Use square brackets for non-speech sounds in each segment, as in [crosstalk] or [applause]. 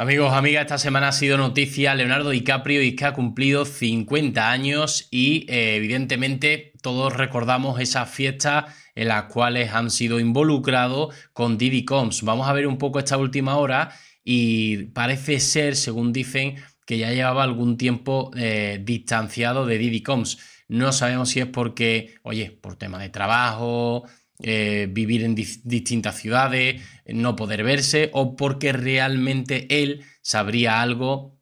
Amigos, amigas, esta semana ha sido noticia Leonardo DiCaprio y que ha cumplido 50 años y eh, evidentemente todos recordamos esas fiestas en las cuales han sido involucrados con Diddy Combs. Vamos a ver un poco esta última hora y parece ser, según dicen, que ya llevaba algún tiempo eh, distanciado de Diddy Combs. No sabemos si es porque, oye, por tema de trabajo, eh, vivir en distintas ciudades, eh, no poder verse, o porque realmente él sabría algo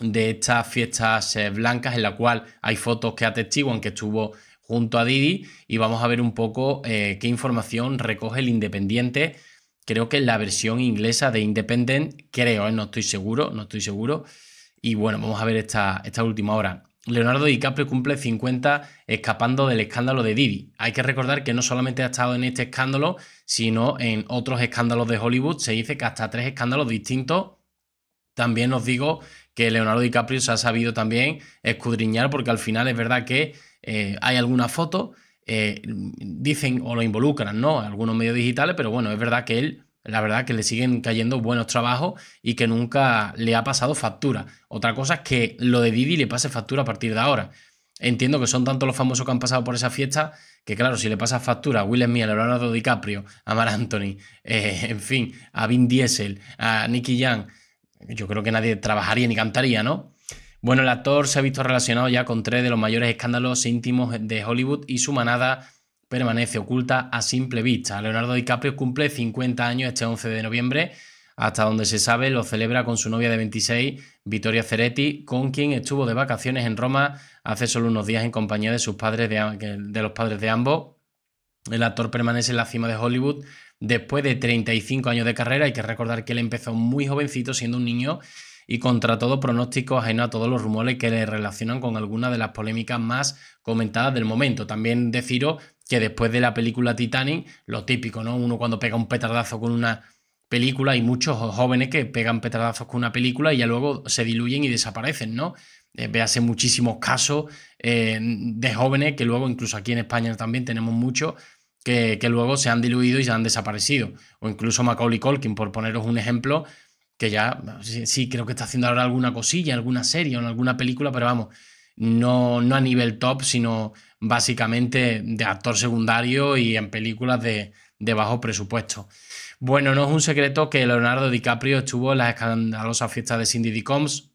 de estas fiestas eh, blancas en la cual hay fotos que atestiguan que estuvo junto a Didi y vamos a ver un poco qué información recoge el Independiente. Creo que es la versión inglesa de Independent, creo, no estoy seguro, no estoy seguro. Y bueno, vamos a ver esta, esta última hora. Leonardo DiCaprio cumple 50 escapando del escándalo de Didi. Hay que recordar que no solamente ha estado en este escándalo, sino en otros escándalos de Hollywood. Se dice que hasta tres escándalos distintos. También os digo que Leonardo DiCaprio se ha sabido también escudriñar porque al final es verdad que eh, hay alguna foto, eh, dicen o lo involucran, ¿no? Algunos medios digitales, pero bueno, es verdad que él la verdad que le siguen cayendo buenos trabajos y que nunca le ha pasado factura. Otra cosa es que lo de Didi le pase factura a partir de ahora. Entiendo que son tantos los famosos que han pasado por esa fiesta que, claro, si le pasa factura a Will Smith, a Leonardo DiCaprio, a Mar Anthony, eh, en fin, a Vin Diesel, a Nicky Young, yo creo que nadie trabajaría ni cantaría, ¿no? Bueno, el actor se ha visto relacionado ya con tres de los mayores escándalos íntimos de Hollywood y su manada permanece oculta a simple vista. Leonardo DiCaprio cumple 50 años este 11 de noviembre. Hasta donde se sabe, lo celebra con su novia de 26, Vittoria Ceretti, con quien estuvo de vacaciones en Roma hace solo unos días en compañía de, sus padres de, los padres de ambos. El actor permanece en la cima de Hollywood después de 35 años de carrera. Hay que recordar que él empezó muy jovencito, siendo un niño, y contra todo pronóstico, ajeno a todos los rumores que le relacionan con alguna de las polémicas más comentadas del momento. También deciros que después de la película Titanic, lo típico, ¿no? Uno cuando pega un petardazo con una película, hay muchos jóvenes que pegan petardazos con una película y ya luego se diluyen y desaparecen, ¿no? Vease eh, véase muchísimos casos eh, de jóvenes que luego, incluso aquí en España también tenemos muchos, que, luego se han diluido y se han desaparecido. O incluso Macaulay Culkin, por poneros un ejemplo, que ya sí, creo que está haciendo ahora alguna cosilla, alguna serie o alguna película, pero vamos, no, no a nivel top, sino básicamente de actor secundario y en películas de, bajo presupuesto. Bueno, no es un secreto que Leonardo DiCaprio estuvo en las escandalosas fiestas de Cindy Combs.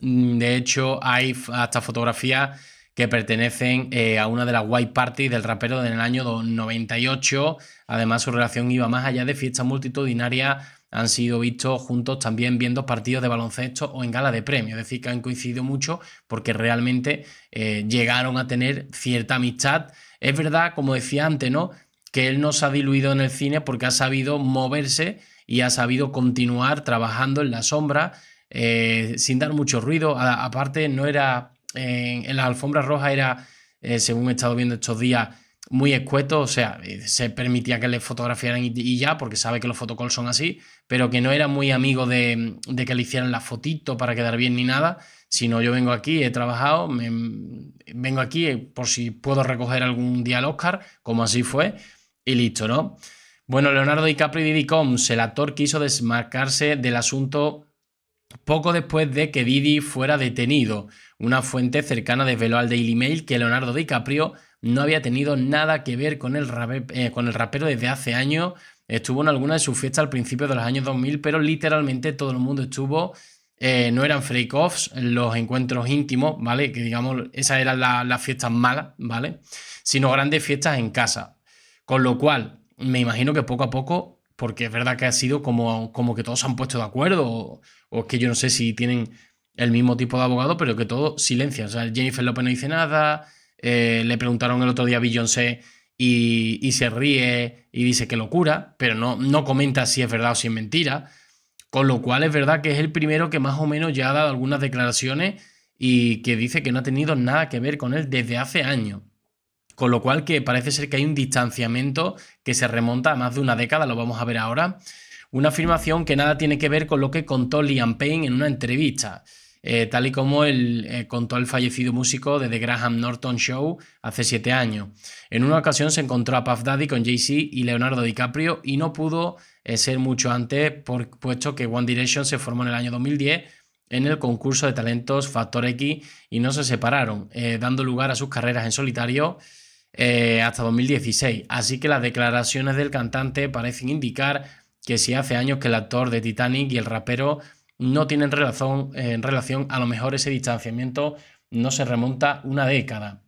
Mm, de hecho, hay hasta fotografías que pertenecen eh, a una de las white parties del rapero en el año 98. Además, su relación iba más allá de fiestas multitudinarias han sido vistos juntos también viendo partidos de baloncesto o en gala de premio. Es decir, que han coincidido mucho porque realmente eh, llegaron a tener cierta amistad. Es verdad, como decía antes, ¿no? Que él no se ha diluido en el cine porque ha sabido moverse y ha sabido continuar trabajando en la sombra eh, sin dar mucho ruido. aparte, no era. Eh, en las alfombras rojas era, según he estado viendo estos días, muy escueto, o sea, eh, se permitía que le fotografiaran y, ya, porque sabe que los fotocalls son así, pero que no era muy amigo de, que le hicieran la fotito para quedar bien ni nada, sino yo vengo aquí, he trabajado, vengo aquí eh, por si puedo recoger algún día el Oscar, como así fue, y listo, ¿no? Bueno, Leonardo DiCaprio y Didi Combs, el actor quiso desmarcarse del asunto poco después de que Didi fuera detenido. Una fuente cercana desveló al Daily Mail que Leonardo DiCaprio no había tenido nada que ver con el, eh, con el rapero desde hace años. Estuvo en alguna de sus fiestas al principio de los años 2000, pero literalmente todo el mundo estuvo. Eh, no eran freak-offs, los encuentros íntimos, ¿vale? Que digamos, esas eran las fiestas malas, ¿vale? Sino grandes fiestas en casa. Con lo cual, me imagino que poco a poco, porque es verdad que ha sido como, como que todos se han puesto de acuerdo, o, es que yo no sé si tienen el mismo tipo de abogado, pero que todo silencia. O sea, Jennifer López no dice nada, eh, le preguntaron el otro día a Beyoncé y, y, se ríe y dice que locura, pero no, no comenta si es verdad o si es mentira. Con lo cual es verdad que es el primero que más o menos ya ha dado algunas declaraciones y que dice que no ha tenido nada que ver con él desde hace años. Con lo cual que parece ser que hay un distanciamiento que se remonta a más de una década, lo vamos a ver ahora. Una afirmación que nada tiene que ver con lo que contó Liam Payne en una entrevista. Eh, tal y como él eh, contó el fallecido músico de The Graham Norton Show hace siete años. En una ocasión se encontró a Puff Daddy con Jay-Z y Leonardo DiCaprio y no pudo eh, ser mucho antes, por, puesto que One Direction se formó en el año 2010 en el concurso de talentos Factor X y no se separaron, dando lugar a sus carreras en solitario. hasta 2016. Así que las declaraciones del cantante parecen indicar que si hace años que el actor de Titanic y el rapero no tienen relación, en eh, relación, a lo mejor ese distanciamiento no se remonta una década.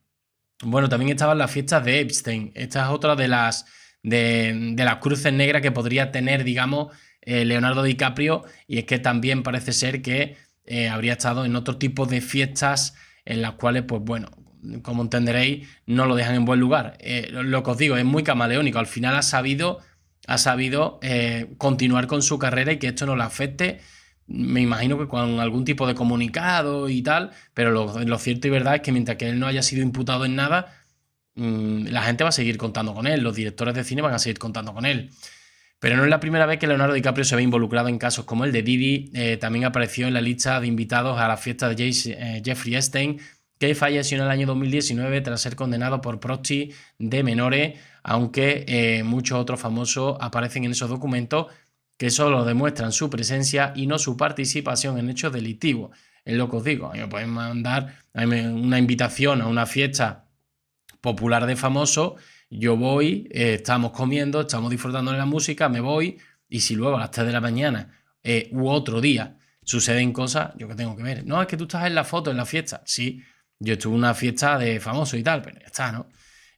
Bueno, también estaban las fiestas de Epstein. Esta es otra de las, de, las cruces negras que podría tener, digamos, eh, Leonardo DiCaprio. Y es que también parece ser que eh, habría estado en otro tipo de fiestas en las cuales, pues bueno, como entenderéis, no lo dejan en buen lugar. lo que os digo, es muy camaleónico. Al final ha sabido, ha sabido continuar con su carrera y que esto no le afecte me imagino que con algún tipo de comunicado y tal, pero lo, cierto y verdad es que mientras que él no haya sido imputado en nada, mm, la gente va a seguir contando con él, los directores de cine van a seguir contando con él. Pero no es la primera vez que Leonardo DiCaprio se ve involucrado en casos como el de Didi, eh, también apareció en la lista de invitados a la fiesta de eh, Jeffrey Epstein, que falleció en el año 2019 tras ser condenado por proxy de menores, aunque eh, muchos otros famosos aparecen en esos documentos que solo demuestran su presencia y no su participación en hechos delictivos. Es lo que os digo, yo me pueden mandar una invitación a una fiesta popular de famoso, yo voy, eh, estamos comiendo, estamos disfrutando de la música, me voy, y si luego a las 3 de la mañana eh, u otro día suceden cosas, yo que tengo que ver. No, es que tú estás en la foto, en la fiesta. Sí, yo estuve en una fiesta de famoso y tal, pero ya está, ¿no?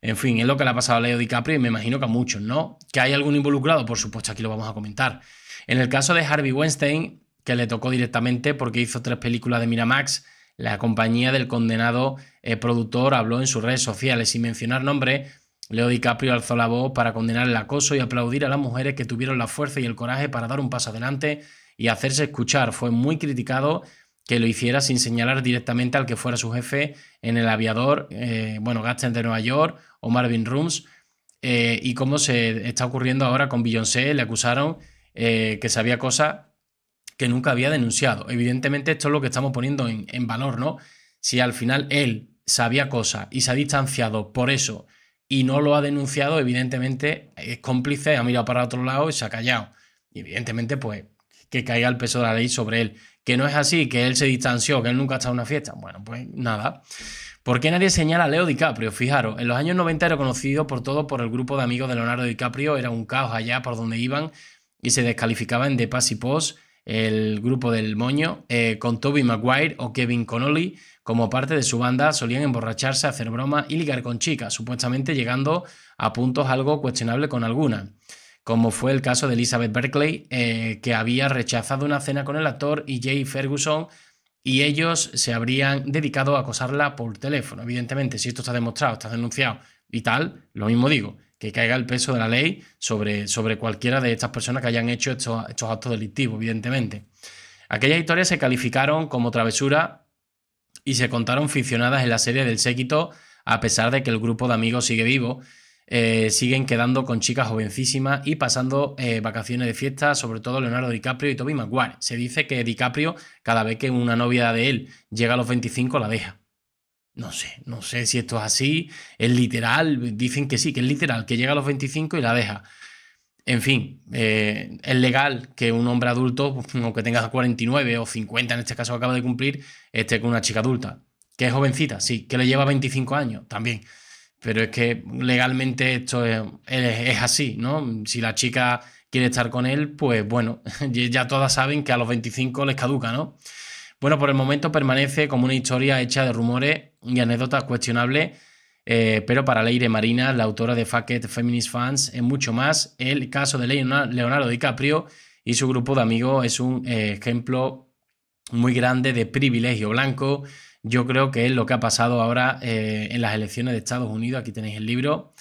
En fin, es lo que le ha pasado a Leo DiCaprio y me imagino que a muchos, ¿no? Que hay algún involucrado, por supuesto, aquí lo vamos a comentar. En el caso de Harvey Weinstein, que le tocó directamente porque hizo tres películas de Miramax, la compañía del condenado eh, productor habló en sus redes sociales sin mencionar nombre. Leo DiCaprio alzó la voz para condenar el acoso y aplaudir a las mujeres que tuvieron la fuerza y el coraje para dar un paso adelante y hacerse escuchar. Fue muy criticado que lo hiciera sin señalar directamente al que fuera su jefe en el aviador, eh, bueno, Gaston de Nueva York o Marvin Rooms, eh, y como se está ocurriendo ahora con Beyoncé, le acusaron eh, que sabía cosas que nunca había denunciado. Evidentemente esto es lo que estamos poniendo en, en valor, ¿no? Si al final él sabía cosas y se ha distanciado por eso y no lo ha denunciado, evidentemente es cómplice, ha mirado para otro lado y se ha callado. Y evidentemente, pues que caiga el peso de la ley sobre él. Que no es así, que él se distanció, que él nunca ha estado en una fiesta. Bueno, pues nada. ¿Por qué nadie señala a Leo DiCaprio? Fijaros, en los años 90 era conocido por todo por el grupo de amigos de Leonardo DiCaprio, era un caos allá por donde iban y se descalificaban de pas y Post, el grupo del moño, eh, con Toby Maguire o Kevin Connolly. Como parte de su banda, solían emborracharse, hacer broma y ligar con chicas, supuestamente llegando a puntos algo cuestionable con alguna como fue el caso de Elizabeth Berkeley, eh, que había rechazado una cena con el actor y e Jay Ferguson, y ellos se habrían dedicado a acosarla por teléfono. Evidentemente, si esto está demostrado, está denunciado y tal, lo mismo digo, que caiga el peso de la ley sobre, sobre cualquiera de estas personas que hayan hecho estos, estos actos delictivos, evidentemente. Aquellas historias se calificaron como travesura y se contaron ficcionadas en la serie del séquito, a pesar de que el grupo de amigos sigue vivo eh, siguen quedando con chicas jovencísimas y pasando eh, vacaciones de fiesta, sobre todo Leonardo DiCaprio y Toby Maguire. Se dice que DiCaprio, cada vez que una novia de él llega a los 25, la deja. No sé, no sé si esto es así, es literal, dicen que sí, que es literal, que llega a los 25 y la deja. En fin, eh, es legal que un hombre adulto, pues, aunque tenga 49 o 50 en este caso acaba de cumplir, esté con una chica adulta. Que es jovencita, sí, que le lleva 25 años, también. Pero es que legalmente esto es, así, ¿no? Si la chica quiere estar con él, pues bueno, [laughs] ya todas saben que a los 25 les caduca, ¿no? Bueno, por el momento permanece como una historia hecha de rumores y anécdotas cuestionables, eh, pero para Leire Marina, la autora de Facket Feminist Fans, es mucho más. El caso de Leonardo DiCaprio y su grupo de amigos es un eh, ejemplo muy grande de privilegio blanco yo creo que es lo que ha pasado ahora eh, en las elecciones de Estados Unidos. Aquí tenéis el libro.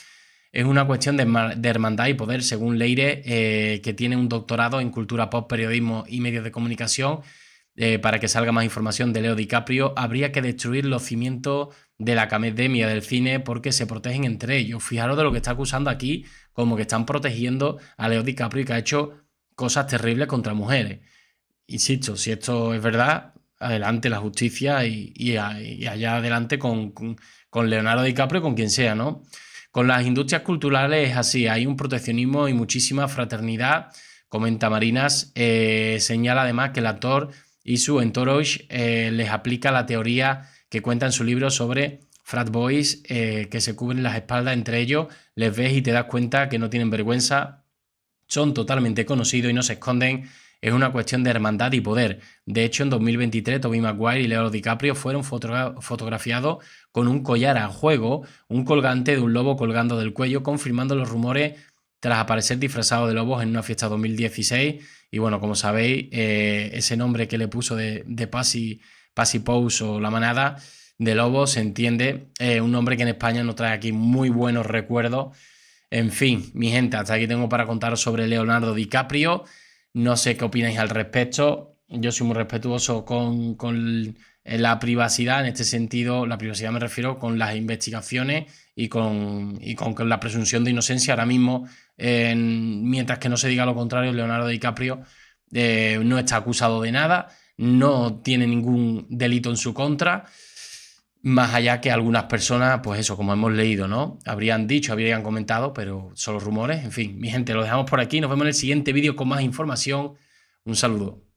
Es una cuestión de, hermandad y poder, según Leire, eh, que tiene un doctorado en cultura pop, periodismo y medios de comunicación. Eh, para que salga más información de Leo DiCaprio, habría que destruir los cimientos de la academia del cine porque se protegen entre ellos. Fijaros de lo que está acusando aquí, como que están protegiendo a Leo DiCaprio y que ha hecho cosas terribles contra mujeres. Insisto, si esto es verdad, adelante la justicia y, allá adelante con, con, Leonardo DiCaprio, con quien sea, ¿no? Con las industrias culturales es así, hay un proteccionismo y muchísima fraternidad, comenta Marinas, eh, señala además que el actor y su entourage eh, les aplica la teoría que cuenta en su libro sobre frat boys eh, que se cubren las espaldas entre ellos, les ves y te das cuenta que no tienen vergüenza, son totalmente conocidos y no se esconden es una cuestión de hermandad y poder. De hecho, en 2023, Tobey Maguire y Leonardo DiCaprio fueron fotografiados con un collar a juego, un colgante de un lobo colgando del cuello, confirmando los rumores tras aparecer disfrazado de lobos en una fiesta 2016. Y bueno, como sabéis, eh, ese nombre que le puso de, Pasi Passy, Passy o La Manada de Lobos se entiende. un nombre que en España nos trae aquí muy buenos recuerdos. En fin, mi gente, hasta aquí tengo para contaros sobre Leonardo DiCaprio. No sé qué opináis al respecto. Yo soy muy respetuoso con, la privacidad, en este sentido, la privacidad me refiero con las investigaciones y con, con, la presunción de inocencia. Ahora mismo, mientras que no se diga lo contrario, Leonardo DiCaprio eh, no está acusado de nada, no tiene ningún delito en su contra. Más allá que algunas personas, pues eso, como hemos leído, ¿no? Habrían dicho, habrían comentado, pero solo rumores. En fin, mi gente, lo dejamos por aquí. Nos vemos en el siguiente vídeo con más información. Un saludo.